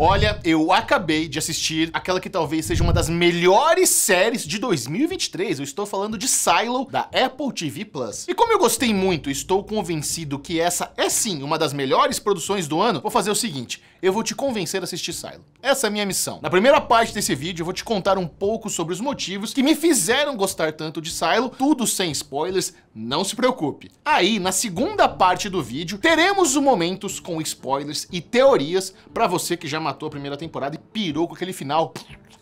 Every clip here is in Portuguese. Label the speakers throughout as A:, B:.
A: Olha, eu acabei de assistir aquela que talvez seja uma das melhores séries de 2023. Eu estou falando de Silo, da Apple TV Plus. E como eu gostei muito, estou convencido que essa é sim uma das melhores produções do ano, vou fazer o seguinte: eu vou te convencer a assistir Silo. Essa é a minha missão. Na primeira parte desse vídeo, eu vou te contar um pouco sobre os motivos que me fizeram gostar tanto de Silo, tudo sem spoilers, não se preocupe. Aí, na segunda parte do vídeo, teremos momentos com spoilers e teorias para você que já matou a primeira temporada e pirou com aquele final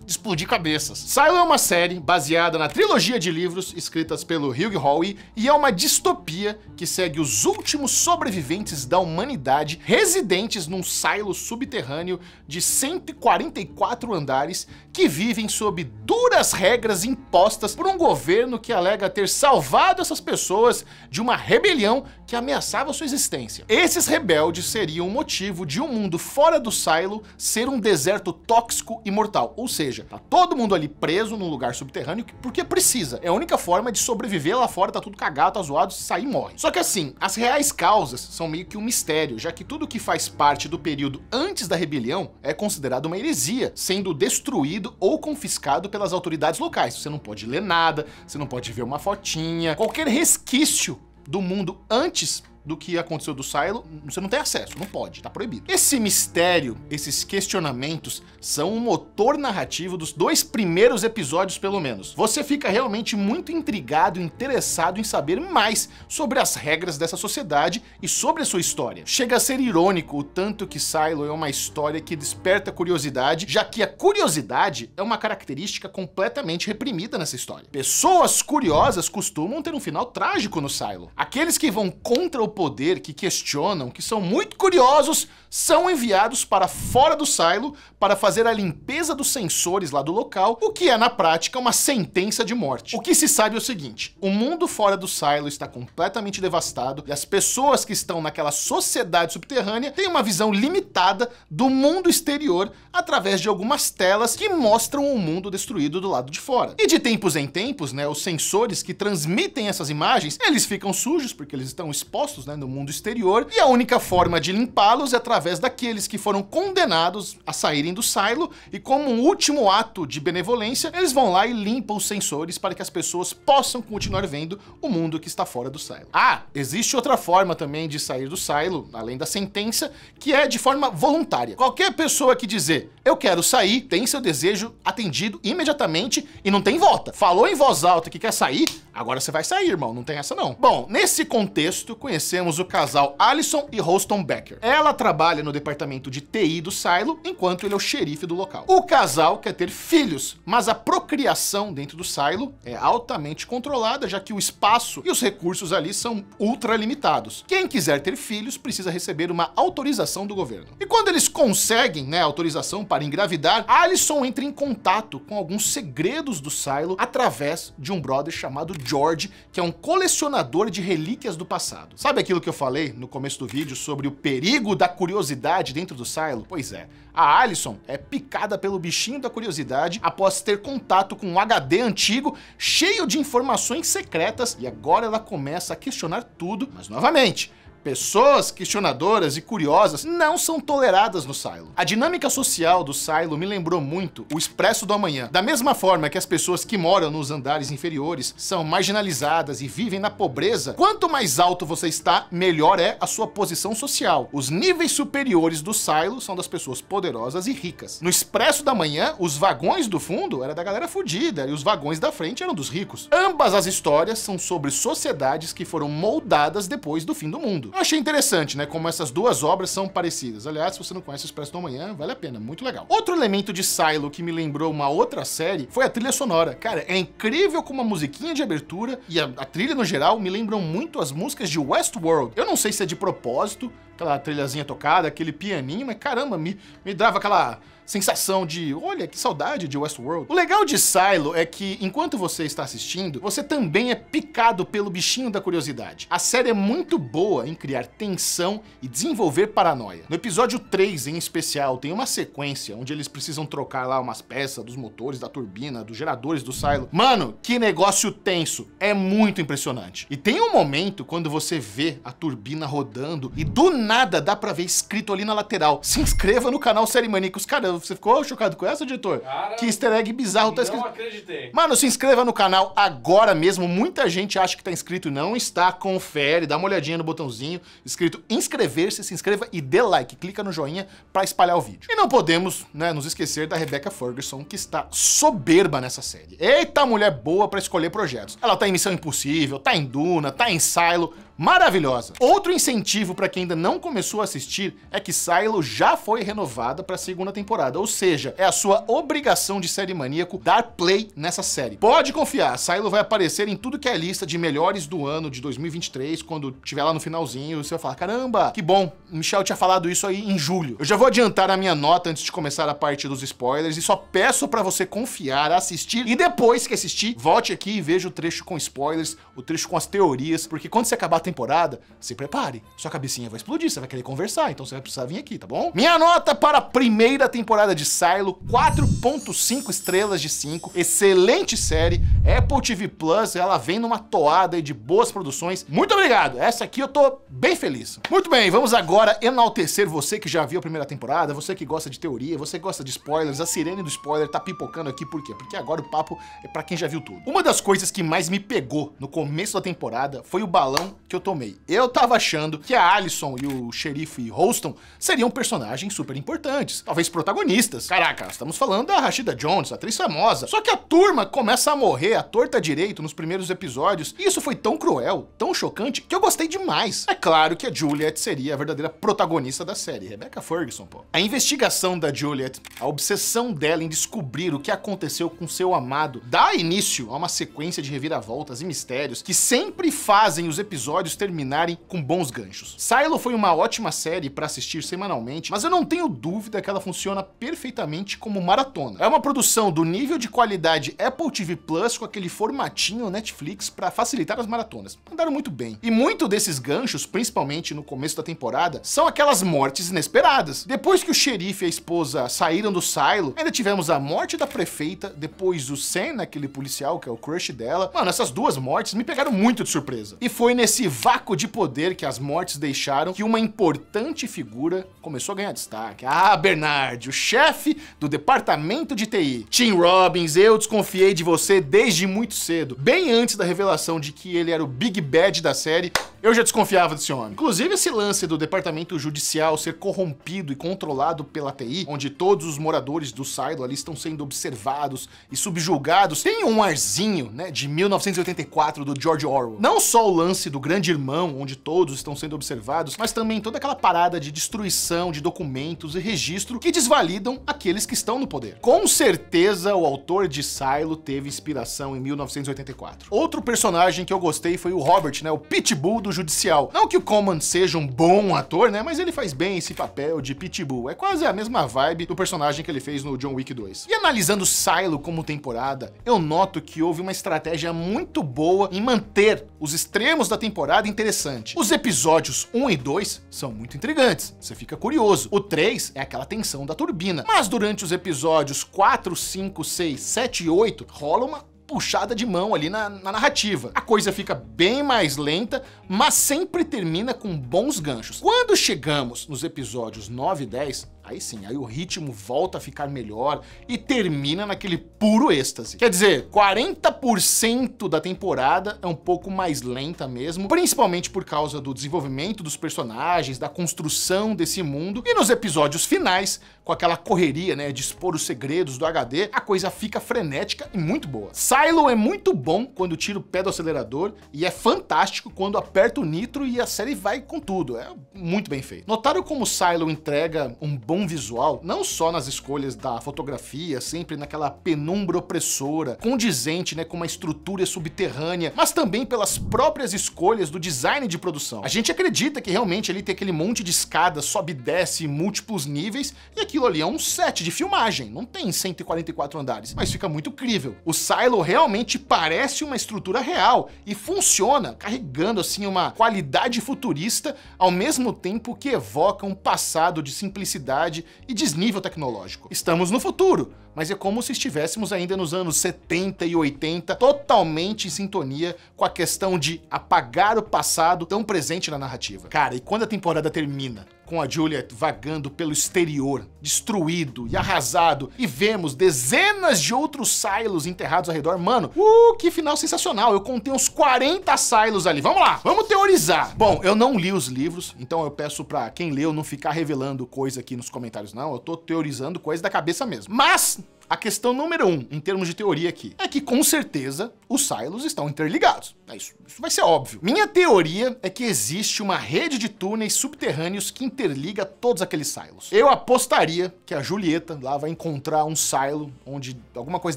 A: explodir cabeças. Silo é uma série baseada na trilogia de livros escritas pelo Hugh Howey e é uma distopia que segue os últimos sobreviventes da humanidade residentes num silo subterrâneo de 144 andares que vivem sob duras regras impostas por um governo que alega ter salvado essas pessoas de uma rebelião que ameaçava sua existência. Esses rebeldes seriam o motivo de um mundo fora do silo ser um deserto tóxico e mortal, ou seja, tá todo mundo ali preso num lugar subterrâneo porque precisa. É a única forma de sobreviver lá fora, tá tudo cagado, tá zoado, se sair morre. Só que assim, as reais causas são meio que um mistério, já que tudo que faz parte do período antes da rebelião é considerado uma heresia, sendo destruído ou confiscado pelas autoridades locais. Você não pode ler nada, você não pode ver uma fotinha, qualquer resquício do mundo antes do que aconteceu do Silo, você não tem acesso, não pode, tá proibido. Esse mistério, esses questionamentos, são o motor narrativo dos dois primeiros episódios, pelo menos. Você fica realmente muito intrigado, interessado em saber mais sobre as regras dessa sociedade e sobre a sua história. Chega a ser irônico o tanto que Silo é uma história que desperta curiosidade, já que a curiosidade é uma característica completamente reprimida nessa história. Pessoas curiosas costumam ter um final trágico no Silo. Aqueles que vão contra o poder que questionam, que são muito curiosos, são enviados para fora do silo para fazer a limpeza dos sensores lá do local, o que é na prática uma sentença de morte. O que se sabe é o seguinte: o mundo fora do silo está completamente devastado e as pessoas que estão naquela sociedade subterrânea têm uma visão limitada do mundo exterior através de algumas telas que mostram o mundo destruído do lado de fora. E de tempos em tempos, né, os sensores que transmitem essas imagens, eles ficam sujos porque eles estão expostos né, no mundo exterior, e a única forma de limpá-los é através daqueles que foram condenados a saírem do silo, e como um último ato de benevolência, eles vão lá e limpam os sensores para que as pessoas possam continuar vendo o mundo que está fora do silo. Ah, existe outra forma também de sair do silo, além da sentença, que é de forma voluntária. Qualquer pessoa que dizer eu quero sair, tem seu desejo atendido imediatamente e não tem volta. Falou em voz alta que quer sair, agora você vai sair, irmão, não tem essa não. Bom, nesse contexto, conhecemos o casal Alison e Holston Becker. Ela trabalha no departamento de TI do silo, enquanto ele é o xerife do local. O casal quer ter filhos, mas a procriação dentro do silo é altamente controlada, já que o espaço e os recursos ali são ultra limitados. Quem quiser ter filhos precisa receber uma autorização do governo. E quando eles conseguem, né, autorização para para engravidar, Alison entra em contato com alguns segredos do Silo através de um brother chamado George, que é um colecionador de relíquias do passado. Sabe aquilo que eu falei no começo do vídeo sobre o perigo da curiosidade dentro do Silo? Pois é, a Alison é picada pelo bichinho da curiosidade após ter contato com um HD antigo cheio de informações secretas e agora ela começa a questionar tudo, mas novamente, Pessoas questionadoras e curiosas não são toleradas no silo. A dinâmica social do silo me lembrou muito o Expresso do Amanhã. Da mesma forma que as pessoas que moram nos andares inferiores são marginalizadas e vivem na pobreza, quanto mais alto você está, melhor é a sua posição social. Os níveis superiores do silo são das pessoas poderosas e ricas. No Expresso da Manhã, os vagões do fundo era da galera fudida e os vagões da frente eram dos ricos. Ambas as histórias são sobre sociedades que foram moldadas depois do fim do mundo. Eu achei interessante, né, como essas duas obras são parecidas. Aliás, se você não conhece o Expresso do Amanhã, vale a pena, muito legal. Outro elemento de Silo que me lembrou uma outra série foi a trilha sonora. Cara, é incrível como a musiquinha de abertura e a, a trilha no geral me lembram muito as músicas de Westworld. Eu não sei se é de propósito, aquela trilhazinha tocada, aquele pianinho, mas caramba, me, me dava aquela sensação de, olha, que saudade de Westworld. O legal de Silo é que, enquanto você está assistindo, você também é picado pelo bichinho da curiosidade. A série é muito boa em criar tensão e desenvolver paranoia. No episódio 3, em especial, tem uma sequência onde eles precisam trocar lá umas peças dos motores, da turbina, dos geradores do Silo. Mano, que negócio tenso. É muito impressionante. E tem um momento quando você vê a turbina rodando e do nada dá pra ver escrito ali na lateral. Se inscreva no canal Série Maníacos. Cara, você ficou chocado com essa, diretor Cara, que easter egg bizarro tá escrito. Não acreditei. Mano, se inscreva no canal agora mesmo. Muita gente acha que tá inscrito e não está. Confere, dá uma olhadinha no botãozinho escrito inscrever-se, se inscreva e dê like. Clica no joinha pra espalhar o vídeo. E não podemos, né, nos esquecer da Rebecca Ferguson, que está soberba nessa série. Eita mulher boa pra escolher projetos. Ela tá em Missão Impossível, tá em Duna, tá em Silo, maravilhosa. Outro incentivo para quem ainda não começou a assistir é que Silo já foi renovada para a segunda temporada, ou seja, é a sua obrigação de série maníaco dar play nessa série. Pode confiar, Silo vai aparecer em tudo que é lista de melhores do ano de 2023, quando tiver lá no finalzinho, você vai falar: "Caramba, que bom, Michel tinha falado isso aí em julho". Eu já vou adiantar a minha nota antes de começar a parte dos spoilers e só peço para você confiar, assistir e depois que assistir, volte aqui e veja o trecho com spoilers, o trecho com as teorias, porque quando você acabar temporada, se prepare. Sua cabecinha vai explodir, você vai querer conversar, então você vai precisar vir aqui, tá bom? Minha nota para a primeira temporada de Silo, 4.5 estrelas de 5. Excelente série. Apple TV Plus, ela vem numa toada de boas produções. Muito obrigado. Essa aqui eu tô bem feliz. Muito bem, vamos agora enaltecer você que já viu a primeira temporada, você que gosta de teoria, você que gosta de spoilers, a sirene do spoiler tá pipocando aqui, por quê? Porque agora o papo é para quem já viu tudo. Uma das coisas que mais me pegou no começo da temporada foi o balão que que eu tomei. Eu tava achando que a Alison e o xerife Holston seriam personagens super importantes, talvez protagonistas. Caraca, estamos falando da Rashida Jones, atriz famosa. Só que a turma começa a morrer à torta direito nos primeiros episódios, e isso foi tão cruel, tão chocante, que eu gostei demais. É claro que a Juliet seria a verdadeira protagonista da série, Rebecca Ferguson, pô. A investigação da Juliet, a obsessão dela em descobrir o que aconteceu com seu amado, dá início a uma sequência de reviravoltas e mistérios que sempre fazem os episódios episódios terminarem com bons ganchos. Silo foi uma ótima série para assistir semanalmente, mas eu não tenho dúvida que ela funciona perfeitamente como maratona. É uma produção do nível de qualidade Apple TV Plus com aquele formatinho Netflix para facilitar as maratonas. Andaram muito bem. E muito desses ganchos, principalmente no começo da temporada, são aquelas mortes inesperadas. Depois que o xerife e a esposa saíram do silo, ainda tivemos a morte da prefeita, depois o Sen, aquele policial que é o crush dela. Mano, essas duas mortes me pegaram muito de surpresa. E foi nesse vácuo de poder que as mortes deixaram que uma importante figura começou a ganhar destaque. Ah, Bernard, o chefe do departamento de TI. Tim Robbins, eu desconfiei de você desde muito cedo. Bem antes da revelação de que ele era o Big Bad da série, eu já desconfiava desse homem. Inclusive, esse lance do departamento judicial ser corrompido e controlado pela TI, onde todos os moradores do Silo ali estão sendo observados e subjugados, tem um arzinho, né, de 1984 do George Orwell. Não só o lance do grande grande irmão, onde todos estão sendo observados, mas também toda aquela parada de destruição de documentos e registro que desvalidam aqueles que estão no poder. Com certeza o autor de Silo teve inspiração em 1984. Outro personagem que eu gostei foi o Robert, né, o Pitbull do Judicial. Não que o Common seja um bom ator, né, mas ele faz bem esse papel de Pitbull. É quase a mesma vibe do personagem que ele fez no John Wick 2. E analisando Silo como temporada, eu noto que houve uma estratégia muito boa em manter os extremos da temporada interessante. Os episódios 1 e 2 são muito intrigantes, você fica curioso. O 3 é aquela tensão da turbina. Mas durante os episódios 4, 5, 6, 7 e 8 rola uma puxada de mão ali na, na, narrativa. A coisa fica bem mais lenta, mas sempre termina com bons ganchos. Quando chegamos nos episódios 9 e 10, Aí sim, aí o ritmo volta a ficar melhor e termina naquele puro êxtase. Quer dizer, 40% da temporada é um pouco mais lenta mesmo, principalmente por causa do desenvolvimento dos personagens, da construção desse mundo e nos episódios finais, com aquela correria, né, de expor os segredos do HD, a coisa fica frenética e muito boa. Silo é muito bom quando tira o pé do acelerador e é fantástico quando aperta o nitro e a série vai com tudo. É muito bem feito. Notaram como Silo entrega um bom bom visual, não só nas escolhas da fotografia, sempre naquela penumbra opressora, condizente né, com uma estrutura subterrânea, mas também pelas próprias escolhas do design de produção. A gente acredita que realmente ali tem aquele monte de escadas sobe e desce, múltiplos níveis, e aquilo ali é um set de filmagem, não tem 144 andares, mas fica muito crível. O silo realmente parece uma estrutura real e funciona, carregando assim uma qualidade futurista, ao mesmo tempo que evoca um passado de simplicidade velocidade e desnível tecnológico. Estamos no futuro, mas é como se estivéssemos ainda nos anos 70 e 80, totalmente em sintonia com a questão de apagar o passado tão presente na narrativa. Cara, e quando a temporada termina com a Juliet vagando pelo exterior, destruído e arrasado, e vemos dezenas de outros silos enterrados ao redor. Mano, uh, que final sensacional! Eu contei uns 40 silos ali. Vamos lá, vamos teorizar. Bom, eu não li os livros, então eu peço pra quem leu não ficar revelando coisa aqui nos comentários, não. Eu tô teorizando coisa da cabeça mesmo. Mas a questão número um, em termos de teoria aqui, é que com certeza os silos estão interligados. É isso, isso vai ser óbvio. Minha teoria é que existe uma rede de túneis subterrâneos que interliga todos aqueles silos. Eu apostaria que a Julieta lá vai encontrar um silo onde alguma coisa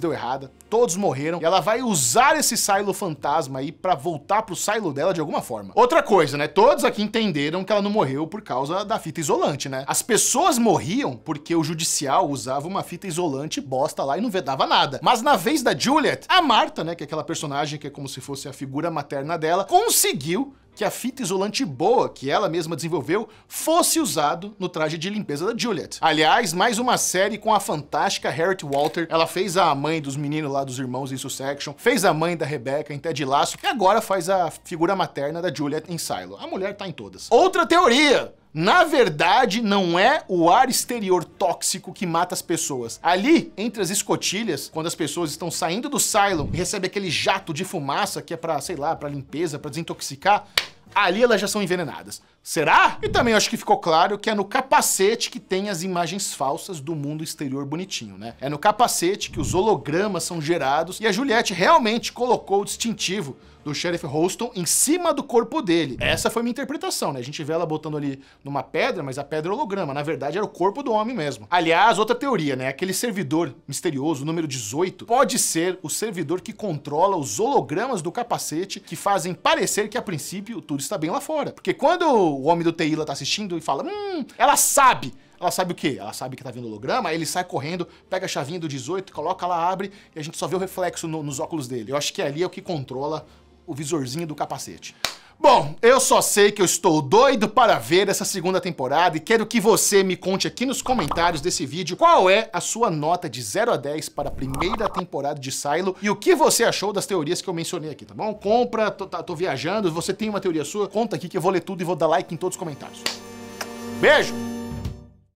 A: deu errada, todos morreram, e ela vai usar esse silo fantasma aí para voltar pro silo dela de alguma forma. Outra coisa, né? Todos aqui entenderam que ela não morreu por causa da fita isolante, né? As pessoas morriam porque o judicial usava uma fita isolante bosta encosta lá e não vedava nada. Mas na vez da Juliet, a Marta, né, que é aquela personagem que é como se fosse a figura materna dela, conseguiu que a fita isolante boa que ela mesma desenvolveu fosse usado no traje de limpeza da Juliet. Aliás, mais uma série com a fantástica Harriet Walter. Ela fez a mãe dos meninos lá dos irmãos em Section, fez a mãe da Rebecca em Ted Lasso e agora faz a figura materna da Juliet em Silo. A mulher tá em todas. Outra teoria na verdade, não é o ar exterior tóxico que mata as pessoas. Ali, entre as escotilhas, quando as pessoas estão saindo do silo e recebe aquele jato de fumaça que é para, sei lá, para limpeza, para desintoxicar, ali elas já são envenenadas. Será? E também acho que ficou claro que é no capacete que tem as imagens falsas do mundo exterior bonitinho, né? É no capacete que os hologramas são gerados e a Juliette realmente colocou o distintivo do Sheriff Holston em cima do corpo dele. Essa foi minha interpretação, né? A gente vê ela botando ali numa pedra, mas a pedra é holograma. Na verdade, era o corpo do homem mesmo. Aliás, outra teoria, né? Aquele servidor misterioso, número 18, pode ser o servidor que controla os hologramas do capacete que fazem parecer que, a princípio, tudo está bem lá fora. Porque quando o homem do TI lá tá assistindo e fala, hum, ela sabe. Ela sabe o quê? Ela sabe que tá vindo holograma, aí ele sai correndo, pega a chavinha do 18, coloca lá, abre, e a gente só vê o reflexo no, nos óculos dele. Eu acho que é ali é o que controla o visorzinho do capacete. Bom, eu só sei que eu estou doido para ver essa segunda temporada e quero que você me conte aqui nos comentários desse vídeo qual é a sua nota de 0 a 10 para a primeira temporada de Silo e o que você achou das teorias que eu mencionei aqui, tá bom? Compra, tô, tá, tô viajando, você tem uma teoria sua, conta aqui que eu vou ler tudo e vou dar like em todos os comentários. Beijo!